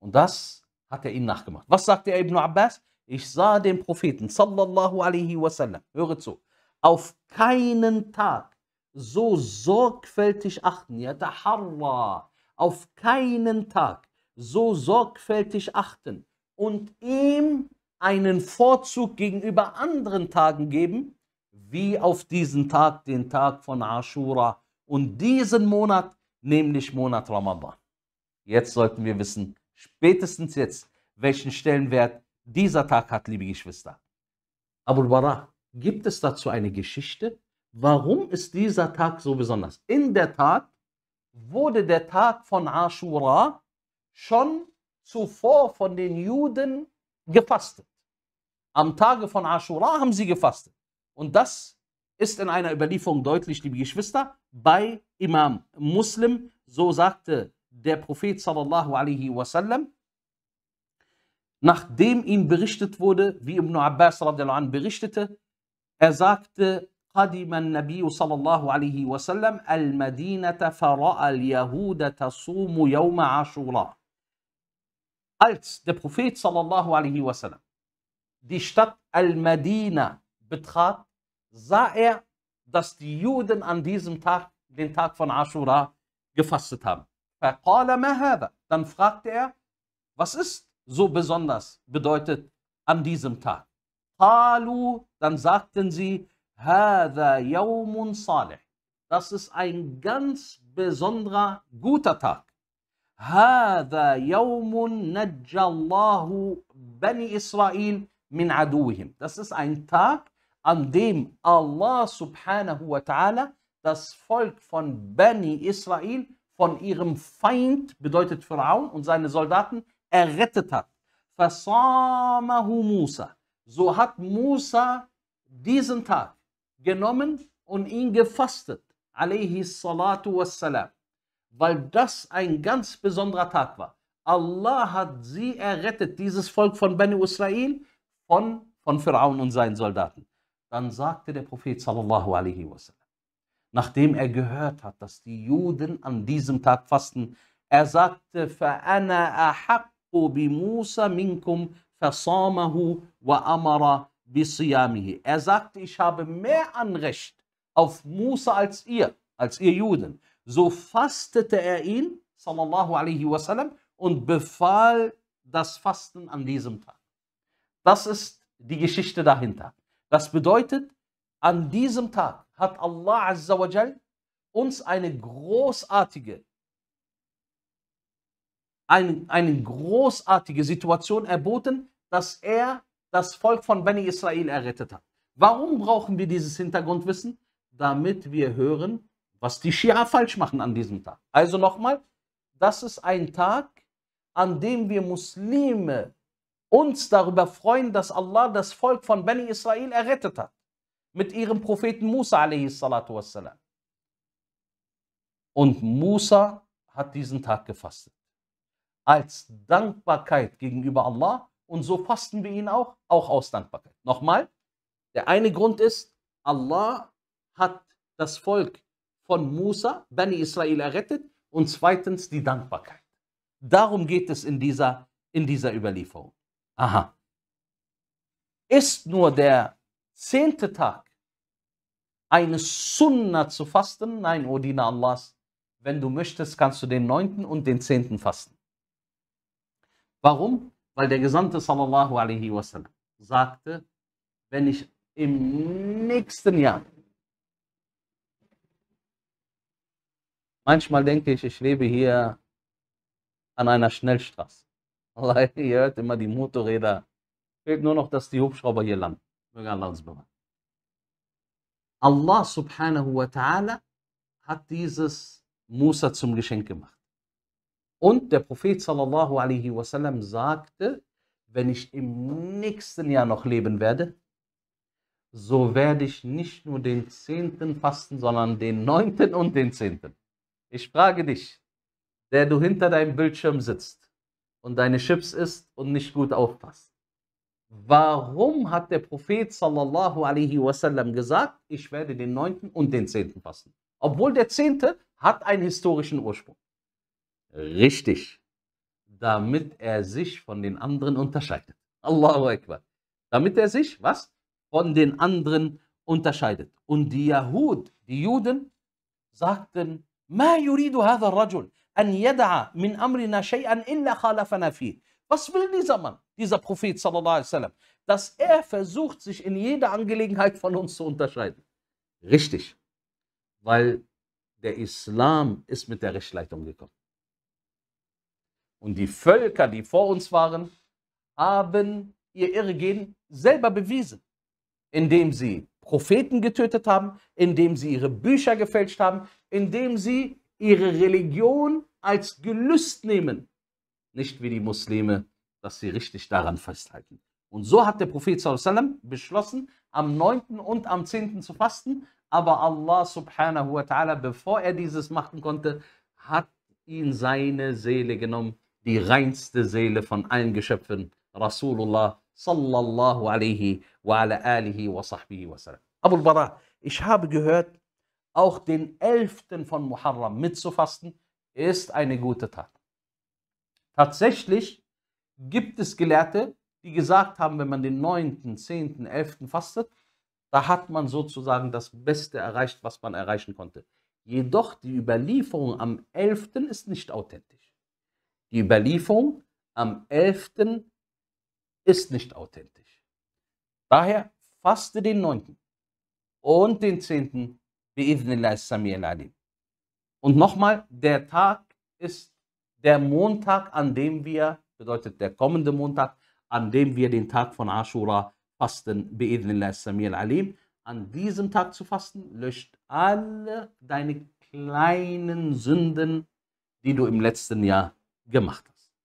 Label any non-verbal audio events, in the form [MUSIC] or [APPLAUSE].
Und das hat er ihnen nachgemacht. Was sagte er Ibn Abbas? Ich sah den Propheten, sallallahu alaihi wasallam, höre zu, auf keinen Tag so sorgfältig achten, yataharra, auf keinen Tag so sorgfältig achten und ihm einen Vorzug gegenüber anderen Tagen geben, wie auf diesen Tag, den Tag von Ashura und diesen Monat, nämlich Monat Ramadan. Jetzt sollten wir wissen, spätestens jetzt, welchen Stellenwert dieser Tag hat, liebe Geschwister. Abul Bara, gibt es dazu eine Geschichte? Warum ist dieser Tag so besonders? In der Tat wurde der Tag von Ashura schon zuvor von den Juden gefastet. Am Tage von Ashura haben sie gefastet. Und das ist in einer Überlieferung deutlich, liebe Geschwister, bei Imam Muslim, so sagte der Prophet sallallahu alaihi wasallam, nachdem ihm berichtet wurde, wie Ibn Abbas radiallahu anhu berichtete, er sagte, قدم النبي صلى الله عليه وسلم المدينة فرأى اليهود تصوم يوم عاشوراء. Als der Prophet صلى الله عليه وسلم die Stadt Al-Madina betrat, sah er, dass die Juden an diesem Tag, den Tag von Ashura, gefastet haben. Dann fragte er, was ist so besonders, bedeutet an diesem Tag? dann sagten sie, هذا يوم صالح. Das ist ein ganz besonderer, guter Tag. هذا يوم نجى الله بني إسرائيل من عدوهم. Das ist ein Tag, an dem Allah subhanahu wa ta'ala das Volk von Bani Israel von ihrem Feind, bedeutet Pharaon und seine Soldaten, errettet hat. Fasamahu Musa. So hat Musa diesen Tag genommen und ihn gefastet. Alayhi salatu wassalam. Weil das ein ganz besonderer Tag war. Allah hat sie errettet, dieses Volk von Bani Israel, von, von Pharaon und seinen Soldaten. Dann sagte der Prophet sallallahu alaihi wasallam, nachdem er gehört hat, dass die Juden an diesem Tag fasten. Er sagte, فَأَنَا أَحَقُّ بِمُوسَ مِنْكُمْ فَصَامَهُ وَأَمَرَ بِصِيَامِهِ Er sagte, ich habe mehr Anrecht auf Musa als ihr, als ihr Juden. So fastete er ihn, sallallahu alaihi wasallam, und befahl das Fasten an diesem Tag. Das ist die Geschichte dahinter. Das bedeutet, an diesem Tag hat Allah Azza uns eine großartige, eine, eine großartige Situation erboten, dass er das Volk von Bani Israel errettet hat. Warum brauchen wir dieses Hintergrundwissen? Damit wir hören, was die Schia falsch machen an diesem Tag. Also nochmal, das ist ein Tag, an dem wir Muslime uns darüber freuen, dass Allah das Volk von Bani Israel errettet hat mit ihrem Propheten Musa a.s. Und Musa hat diesen Tag gefastet. Als Dankbarkeit gegenüber Allah. Und so fasten wir ihn auch, auch aus Dankbarkeit. Nochmal, der eine Grund ist, Allah hat das Volk von Musa, Bani Israel, errettet. Und zweitens die Dankbarkeit. Darum geht es in dieser, in dieser Überlieferung. Aha. Ist nur der zehnte Tag eine Sunna zu fasten? Nein, O Diener Allahs, wenn du möchtest, kannst du den neunten und den zehnten fasten. Warum? Weil der Gesandte sallallahu alaihi wasallam sagte, wenn ich im nächsten Jahr, manchmal denke ich, ich lebe hier an einer Schnellstraße. [LAUGHS] Allah, ihr hört immer die Motorräder. Fehlt nur noch, dass die Hubschrauber hier landen. Möge Allah uns bewahren. Allah subhanahu wa ta'ala hat dieses Musa zum Geschenk gemacht. Und der Prophet sallallahu alaihi wasallam sagte, wenn ich im nächsten Jahr noch leben werde, so werde ich nicht nur den zehnten fasten, sondern den neunten und den zehnten. Ich frage dich, der du hinter deinem Bildschirm sitzt und deine Chips isst und nicht gut aufpasst warum hat der Prophet sallallahu alaihi wasallam gesagt, ich werde den neunten und den zehnten fassen? Obwohl der zehnte hat einen historischen Ursprung. Richtig. Damit er sich von den anderen unterscheidet. Allahu Akbar. Damit er sich, was? Von den anderen unterscheidet. Und die Yahud, die Juden, sagten, ما يريد هذا الرجل أن يدع من أمرنا شيئا إلا خالفنا فيه was will dieser Mann, dieser Prophet sallallahu alaihi wasallam? Dass er versucht, sich in jeder Angelegenheit von uns zu unterscheiden. Richtig, weil der Islam ist mit der Rechtsleitung gekommen. Und die Völker, die vor uns waren, haben ihr Irrgehen selber bewiesen, indem sie Propheten getötet haben, indem sie ihre Bücher gefälscht haben, indem sie ihre Religion als Gelüst nehmen nicht wie die Muslime, dass sie richtig daran festhalten. Und so hat der Prophet sallam, beschlossen, am 9. und am 10. zu fasten. Aber Allah subhanahu wa ta'ala, bevor er dieses machen konnte, hat ihn seine Seele genommen, die reinste Seele von allen Geschöpfen, Rasulullah sallallahu alaihi wa ala alihi wa sahbihi wa sallam. Abu bara ich habe gehört, auch den 11. von Muharram mitzufasten ist eine gute Tat. Tatsächlich gibt es Gelehrte, die gesagt haben, wenn man den 9., 10., 11. fastet, da hat man sozusagen das Beste erreicht, was man erreichen konnte. Jedoch die Überlieferung am 11. ist nicht authentisch. Die Überlieferung am 11. ist nicht authentisch. Daher faste den 9. und den 10. Bi'idhnillah Samir Alim. Und nochmal, der Tag ist der Montag, an dem wir, bedeutet der kommende Montag, an dem wir den Tag von Ashura fasten, bi'idhnillah samir alim, an diesem Tag zu fasten, löscht alle deine kleinen Sünden, die du im letzten Jahr gemacht hast.